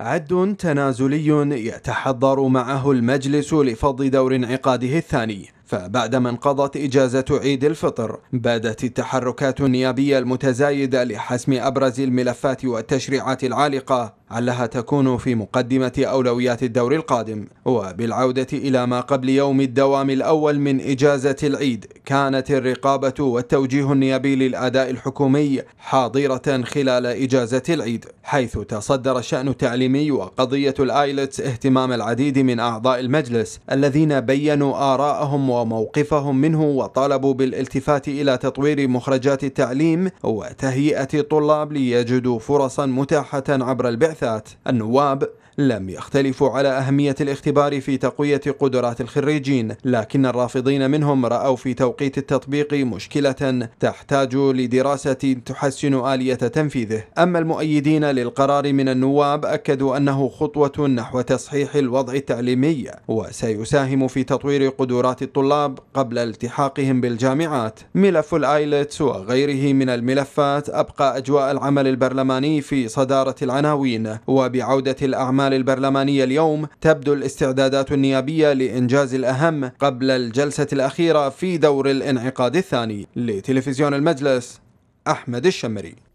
عد تنازلي يتحضر معه المجلس لفض دور انعقاده الثاني فبعدما انقضت إجازة عيد الفطر بدت التحركات النيابية المتزايدة لحسم أبرز الملفات والتشريعات العالقة علها تكون في مقدمة أولويات الدور القادم وبالعودة إلى ما قبل يوم الدوام الأول من إجازة العيد كانت الرقابة والتوجيه النيابي للأداء الحكومي حاضرة خلال إجازة العيد حيث تصدر الشأن التعليمي وقضية الآيلتس اهتمام العديد من أعضاء المجلس الذين بينوا آراءهم وموقفهم منه وطالبوا بالالتفات إلى تطوير مخرجات التعليم وتهيئة الطلاب ليجدوا فرصا متاحة عبر البعث البعثات النواب لم يختلفوا على أهمية الاختبار في تقوية قدرات الخريجين لكن الرافضين منهم رأوا في توقيت التطبيق مشكلة تحتاج لدراسة تحسن آلية تنفيذه أما المؤيدين للقرار من النواب أكدوا أنه خطوة نحو تصحيح الوضع التعليمي وسيساهم في تطوير قدرات الطلاب قبل التحاقهم بالجامعات ملف الآيلتس وغيره من الملفات أبقى أجواء العمل البرلماني في صدارة العناوين وبعودة الأعمال البرلمانية اليوم تبدو الاستعدادات النيابية لإنجاز الأهم قبل الجلسة الأخيرة في دور الانعقاد الثاني لتلفزيون المجلس أحمد الشمري